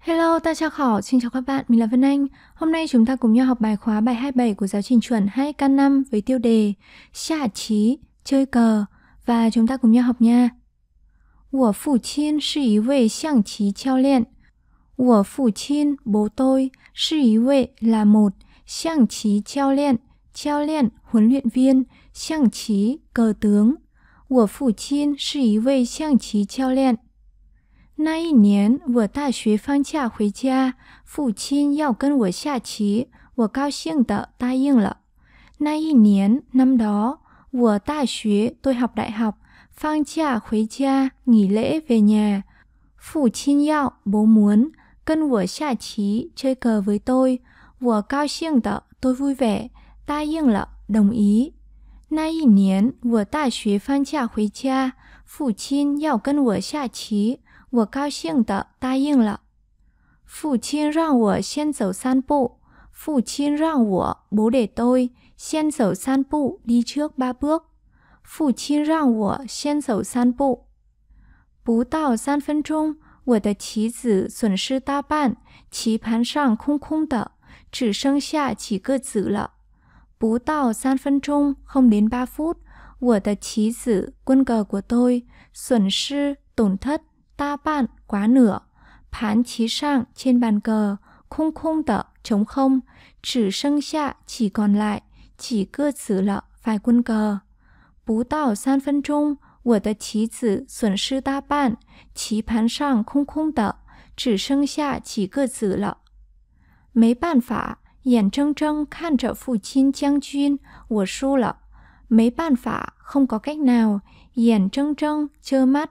Hello, ta chào khỏ, xin chào các bạn, mình là Vân Anh. Hôm nay chúng ta cùng nhau học bài khóa bài 27 của giáo trình chuẩn 2K5 với tiêu đề Xả trí, chơi cờ và chúng ta cùng nhau học nha. 我父亲是一位象棋教练。我父亲 bố tôi 是一位 là một 象棋教练教练 huấn luyện viên 象棋 cờ tướng. 我父亲是一位象棋教练。那一年我大学放假回家，父亲要跟我下棋，我高兴的答应了。那一年 năm đó, 我大学 tôi học đại học, 放假回家, nghỉ lễ về nhà. Phụ Chin Yao, bố muốn, cân của cờ với tôi. vui vẻ. Ta đồng ý. 我高兴地答应了。父亲让我先走三步。父亲让我母列堆先走三步。父亲让我先走三步。不到三分钟，我的棋子损失大半，棋盘上空空的，只剩下几个子了。不到三分钟，后 h 八 n 我的棋子，滚个 â 堆，损失，懂 ổ ta bạn quá nửa, phán chí sang trên bàn cờ, khung khung tợ trống không, trừ sân hạ chỉ còn lại, chỉ cơ xử lợ vài quân cờ. Bú tảo san phân trung, của tờ trí tử xuẩn sư ta bạn, trí phán sang khung khung tợ, trừ sân hạ chỉ cơ xử lợ. Mấy bàn phả, 眼睁睁看着父亲将军，我输了，没办法，không có cách nào. 眼睁睁, chơ mắt,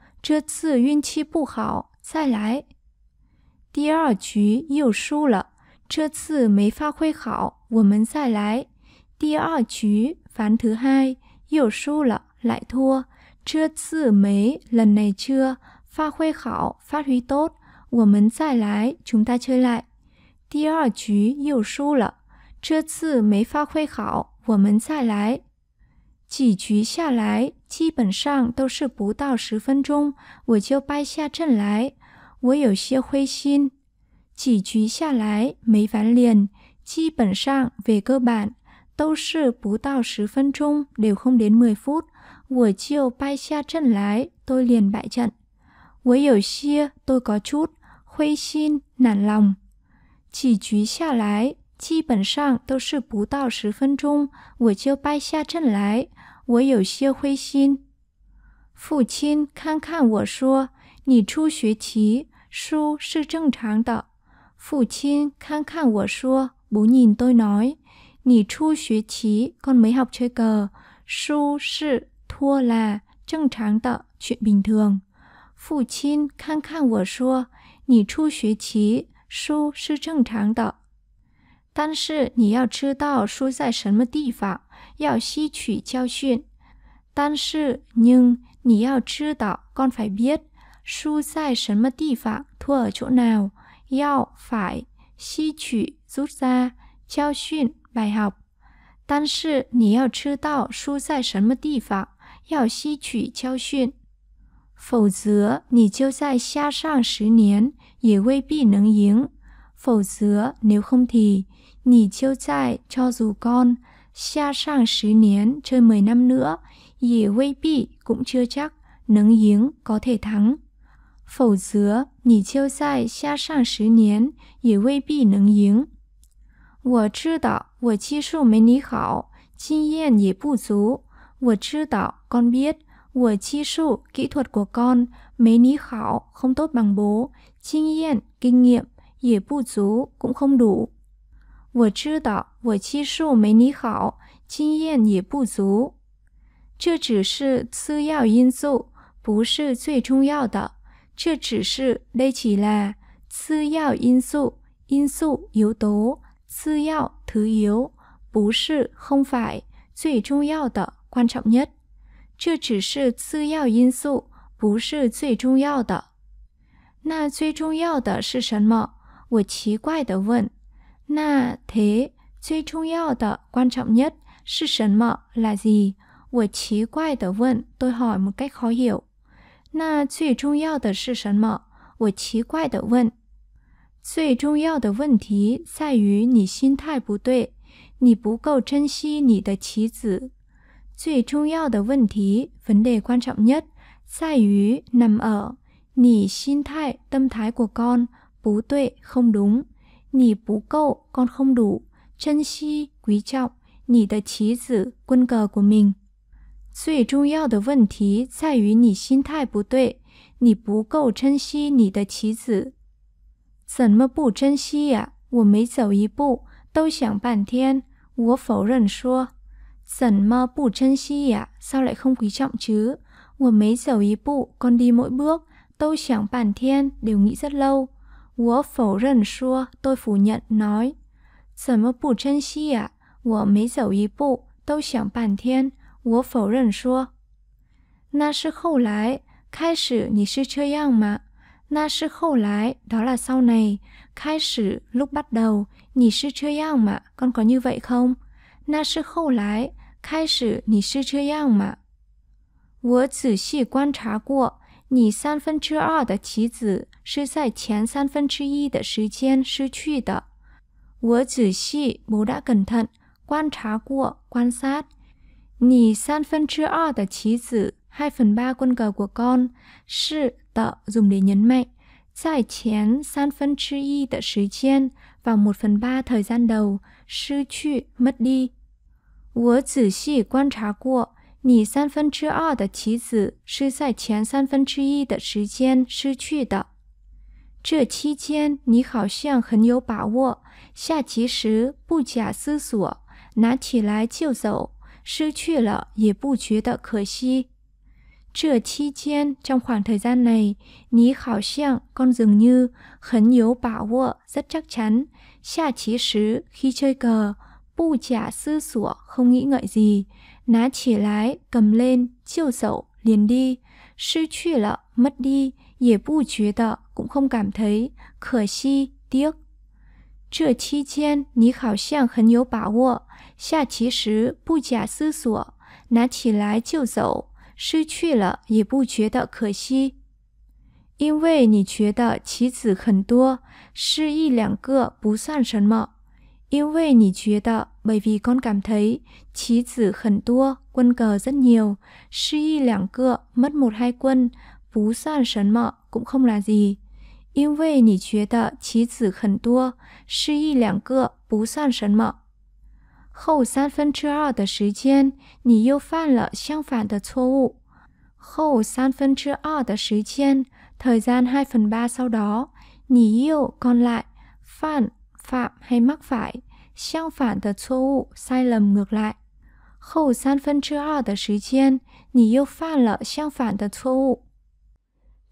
这次运气不好，再来。第二局又输了，这次没发挥好，我们再来。第二局，樊第嗨又输了，又托，这次没，了，次车发挥好，发挥多，我们再来，穷大车来。第二局又输了，这次没，发挥好，我们再来。几局下来，基本上都是不到十分钟，我就败下阵来。我有些灰心。几局下来没翻脸，基本上，每个板都是不到十分钟，都，分，钟，都，分，钟，都，不，到，十，分，钟，都，不，到，十，分，钟，都，不，到，十，分，基本上都是不到十分钟，我就败下阵来。我有些灰心。父亲看看我说：“你初学棋，输是正常的。”父亲看看我说不 ộ 对来，你初学棋，con mới học chơi cờ, 输是拖拉，正常的，chuyện bình thường。”父亲看看我说：“你初学棋，输是正常的。”但是你要知道输在什么地方，要吸取教训。但是您你要知道，con phải biết 输在什么地方，thu a ở chỗ nào，要 phải 吸取 rút 教训。但是你要知道输在什么地方，要吸取教训，否则你就在下上十年也未必能赢。否则，nếu không thì nghỉ chiêu trại cho dù con, xa sang 10 niên chơi 10 năm nữa, dì quay bị cũng chưa chắc, nấng yếng có thể thắng. Phẩu dứa, nghỉ chiêu trại xa sang 10 niên, dì quay bị nấng yếng. 我知道我技术没你好，经验也不足。我知道 con biết, 我技术 kỹ thuật của con, mấy ní khảo không tốt bằng bố, kinh nghiệm, kinh nghiệm, dễ bù chú cũng không đủ. 我知道我技术没你好，经验也不足，这只是次要因素，不是最重要的。这只是列起来次要因素，因素有毒，次要特有，不是 k h 最重要的观察 a 这只是次要因素，不是最重要的。那最重要的是什么？我奇怪的问。那 thế 最重要的 quan trọng nhất 是什么 là gì? Tôi kỳ quái tờ vân, tôi hỏi một cách khó hiểu. Na suy trung yao tờ sư sân mọ, tôi kỳ quái tờ vân. Suy trung yao tờ vân thí, sai yu nì xin thai bú tuệ, nì bú cầu trân si nì tờ trí tử. Suy trung yao tờ vân thí, vấn đề quan trọng nhất, sai yu nằm ở, nì xin thai tâm thái của con, bú tuệ không đúng. 你不够 con không đủ, trân si quý trọng, nỉ tờ chí tử quân cờ của mình. 最重要的问题在于你心态不对，你不够珍惜你的棋子。怎么不珍惜呀、啊？我每走一步都想半天。我否认说，怎么不珍惜呀、啊、？sao lại không quý trọng chứ？我每走一步，con đi mỗi bước，都想半天，đều nghĩ rất lâu。我否认说，tôi phủ nhận nói. 怎么不珍惜啊？我每走一步都想半天。我否认说，那是后来开始你是这样吗？那是后来 đó là sau này lúc bắt đầu con có như vậy không? Na sư khâu lái khai sử nhỉ sư chơi yang 是在前三分之一的时间失去的。我仔细、我 đã cẩn thận hai phần ba quân cờ của con 是的 dùng để nhấn mạnh giải vào một phần ba thời gian đầu, 失去，mất đi. Wo 这期间，你好像很有把握，下棋时不假思索，拿起来就走，失去了也不觉得可惜。这期间，在这段在内，你好像，刚似乎，很有把握，很，有，把握，很，有，把握，很，有，把握，很，有，把握，很，有，把握，很，有，h 握，很，有，把握，很，有，把握，很，有，把握，n 有，把握，很，有，把握，很，有，把握，很，有，把握，很，有，把握，很，有，把握，很，有，把握，很，有，把握，也不觉得，c ũ n cảm thấy，可惜，t 这期间你好像很有把握，下棋时不假思索，拿起来就走，失去了也不觉得可惜，因为你觉得棋子很多，失一两个不算什么。因为你觉得每步光感 thấy，棋子很多，quân cờ rất nhiều，失两个 mất một hai quân。cũng không là gì. thời gian hai phần ba sau đó，你又 còn lại phạm phạm hay mắc phải 相反的错误 sai lầm ngược lại. phạm lại。后三分之二的时间，你又犯了相反的错误。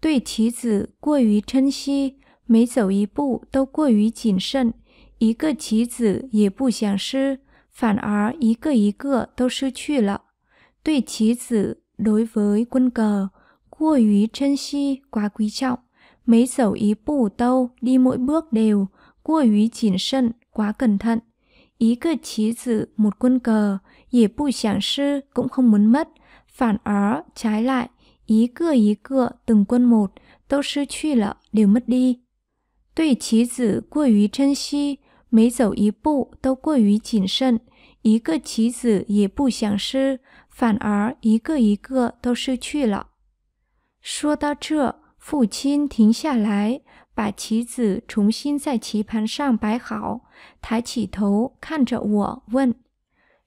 对棋子过于珍惜，每走一步都过于谨慎，一个棋子也不想失，反而一个一个都失去了。对棋子 đối với quân cờ 过于珍惜 quá quý trọng, mấy dẫu ý bù tâu đi mỗi bước đều, quá quý chỉnh sân quá cẩn thận. Ý cơ chí dự một quân cờ, sư cũng không muốn mất, phản ở trái lại 一个一个，等 ừ 木都失去了，đ ề 的？对棋子过于珍惜，每走一步都过于谨慎，一个棋子也不想失，反而一个一个都失去了。说到这，父亲停下来，把棋子重新在棋盘上摆好，抬起头看着我问：“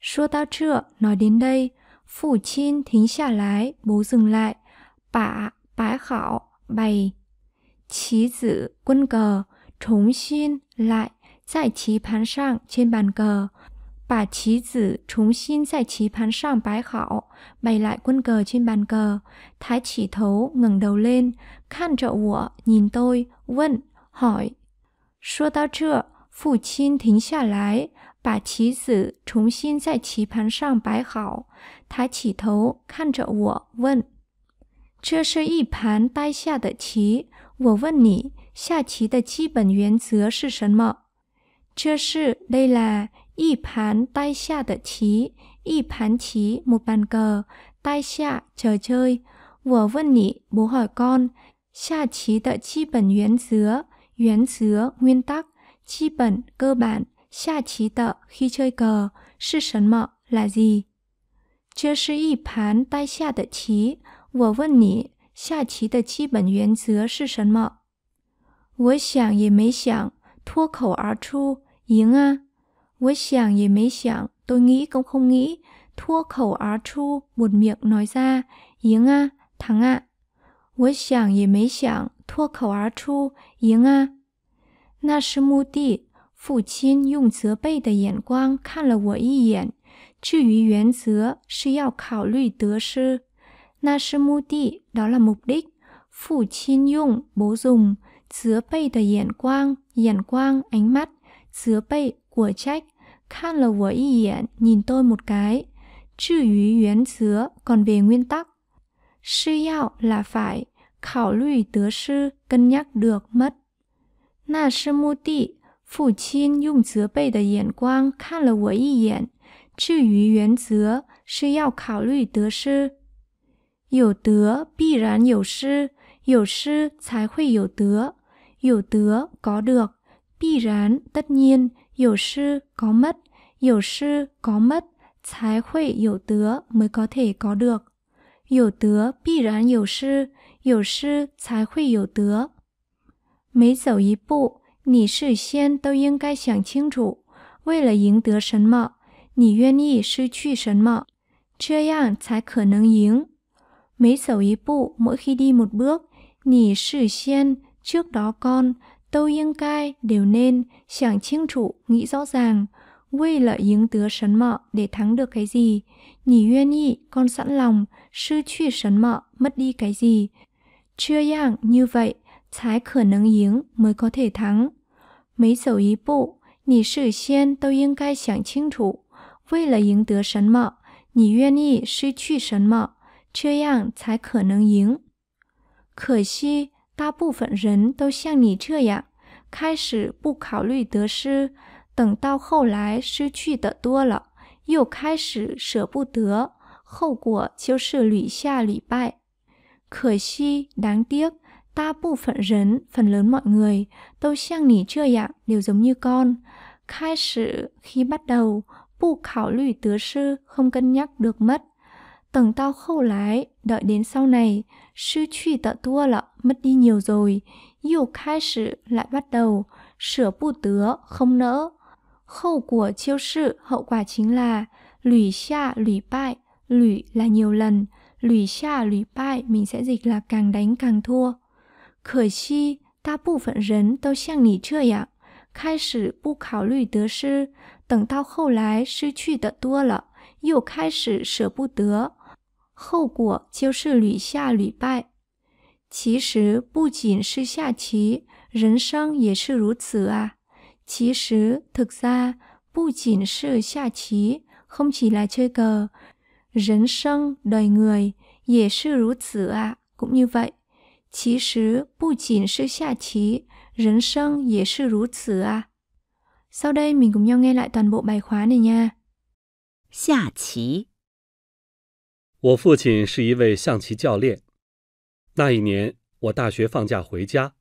说到这，老林呢？父亲停下来，b 送来。把 bá khảo bày chí giữ quân cờ trống xin lại tại trí phán sang trên bàn cờ bà trí tử chúng xin giải trí phán sang bái khảo, bày lại quân cờ trên bàn cờ. Thái chỉ thấu ngẩng đầu lên, khan trợ của nhìn tôi, vân, hỏi. Xua tao chưa, phụ chín thính xả lái, bà trí tử chúng xin giải trí phán sang bái khảo. Thái chỉ thấu khan trợ của vân, 这是一盘待下的棋。我问你，下棋的基本原则是什么？这是累了。一盘待下的棋，一盘棋，木盘个待下，怎么我问你，不，我问你，不，我问你，不，我问问你，不，我问你，不，我问你，不，我问你，不，我问你，不，我问你，不，我问我问你下棋的基本原则是什么？我想也没想，脱口而出：赢啊！我想也没想，都也不想，我脱口而出：“我也不撒，赢啊，疼啊！”我想，也没想，脱口而出：“赢啊！”那是我也父亲用责备的眼光看了我一眼。至于原则，是要考虑得失。đó là mục đích. Phủ chín dùng bố dùng. Chứa bay quang, quang ánh mắt. Chứa bay, của trách. Khan là của y 眼, nhìn tôi một cái. Chữ ý yến chứa, còn về nguyên tắc. Sư yao là phải. Khảo lụy tứ sư, cân nhắc được, mất. Na sư mục đích. Phủ chin dụng chứa bay the 眼光, khan là của y 眼. Chữ ý yến chứa, sư yao khảo lụy tứ sư, 有得必然有失，有失才会有得。有得有得，必然、必然有失，有失有失，才会有得，才会有得。有得必然有失，有失才会有得。每走一步，你事先都应该想清楚，为了赢得什么，你愿意失去什么，这样才可能赢。mấy sầu ý phụ mỗi khi đi một bước, nhỉ sử xiên, trước đó con, tâu yên cai đều nên, chẳng trụ nghĩ rõ ràng, vì lợi yếng tứa sấn mọ để thắng được cái gì, nhỉ uyên nhị con sẵn lòng, sư truy sấn mọ, mất đi cái gì. Chưa dạng như vậy, trái khở nâng yếng mới có thể thắng. Mấy sầu ý phụ nhỉ sử xiên tâu yên cai chẳng 清楚, vì lợi yếng tứa sấn mọ, 你愿意失去什么？这样才可能赢。可惜大部分人都像你这样，开始不考虑得失，等到后来失去的多了，又开始舍不得，后果就是屡下屡败。可惜，đáng tiếc。Đa bộ phận lớn mọi người, đâu 像 nỉ chưa dạng, đều giống như con. Khai sự khi bắt đầu, bu khảo lùi tứ sư không cân nhắc được mất. Tầng tao khâu lái, đợi đến sau này, sư truy tợ tua lợ mất đi nhiều rồi, yêu khai sự lại bắt đầu, sửa bù tứa không nỡ. Khâu của chiêu sự hậu quả chính là lủy xa lủy bại, lủy là nhiều lần, lủy xa lủy bại mình sẽ dịch là càng đánh càng thua. Khởi chi, ta bộ phận rấn tao sang nỉ chưa ạ? Khai sử bù khảo lủy tớ sư, tầng tao khâu lái sư truy tợ tua lợ, yêu khai sử sửa bù tứa. 后果就是屡下屡败。其实不仅是下棋，人生也是如此啊。其实 thực ra 不仅是下棋，không chỉ là chơi cờ，人生 đời người 也是如此啊，cũng như vậy。其实不仅是下棋，人生也是如此啊。Sau đây mình cùng nhau nghe lại toàn bộ bài khóa này nha. 下棋。我父亲是一位象棋教练。那一年，我大学放假回家，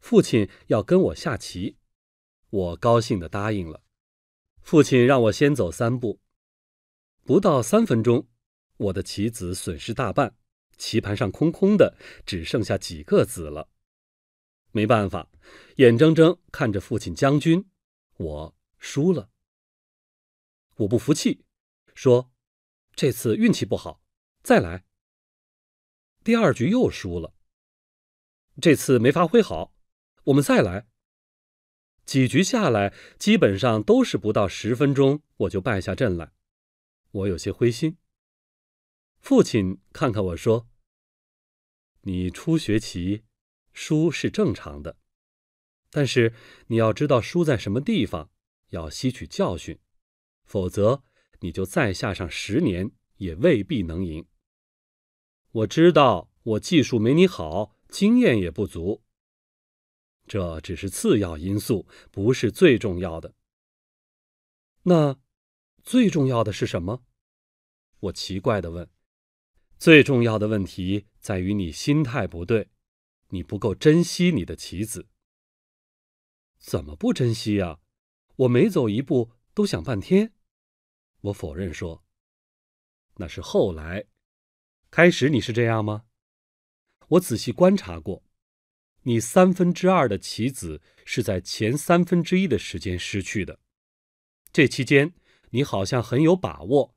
父亲要跟我下棋，我高兴地答应了。父亲让我先走三步，不到三分钟，我的棋子损失大半，棋盘上空空的，只剩下几个子了。没办法，眼睁睁看着父亲将军，我输了。我不服气，说：“这次运气不好。”再来，第二局又输了。这次没发挥好，我们再来。几局下来，基本上都是不到十分钟我就败下阵来，我有些灰心。父亲看看我说：“你初学棋，输是正常的，但是你要知道输在什么地方，要吸取教训，否则你就再下上十年也未必能赢。”我知道我技术没你好，经验也不足。这只是次要因素，不是最重要的。那最重要的是什么？我奇怪地问。最重要的问题在于你心态不对，你不够珍惜你的棋子。怎么不珍惜呀？我每走一步都想半天。我否认说，那是后来。开始你是这样吗？我仔细观察过，你三分之二的棋子是在前三分之一的时间失去的。这期间，你好像很有把握，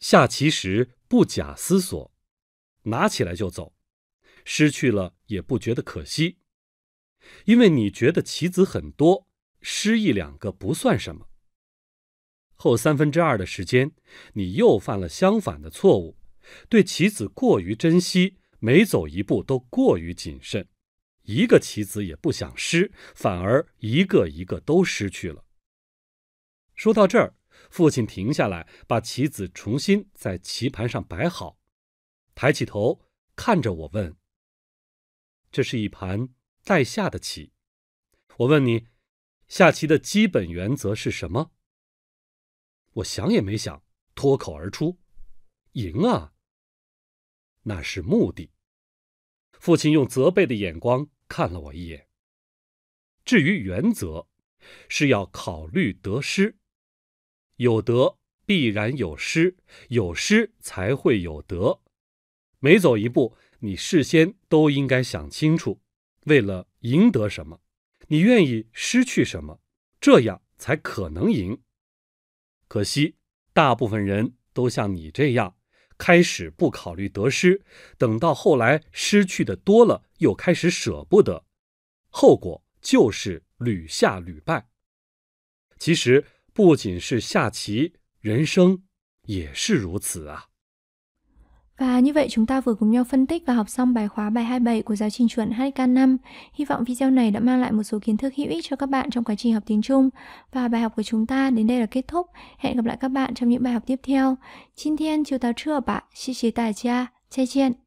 下棋时不假思索，拿起来就走，失去了也不觉得可惜，因为你觉得棋子很多，失一两个不算什么。后三分之二的时间，你又犯了相反的错误。对棋子过于珍惜，每走一步都过于谨慎，一个棋子也不想失，反而一个一个都失去了。说到这儿，父亲停下来，把棋子重新在棋盘上摆好，抬起头看着我问：“这是一盘待下的棋，我问你，下棋的基本原则是什么？”我想也没想，脱口而出：“赢啊！”那是目的。父亲用责备的眼光看了我一眼。至于原则，是要考虑得失，有得必然有失，有失才会有得。每走一步，你事先都应该想清楚，为了赢得什么，你愿意失去什么，这样才可能赢。可惜，大部分人都像你这样。开始不考虑得失，等到后来失去的多了，又开始舍不得，后果就是屡下屡败。其实不仅是下棋，人生也是如此啊。Và như vậy chúng ta vừa cùng nhau phân tích và học xong bài khóa bài 27 của giáo trình chuẩn HK5. Hy vọng video này đã mang lại một số kiến thức hữu ích cho các bạn trong quá trình học tiếng Trung. Và bài học của chúng ta đến đây là kết thúc. Hẹn gặp lại các bạn trong những bài học tiếp theo. Xin thiên chiều táo trưa bạn, xin chế tài cha, che chiện.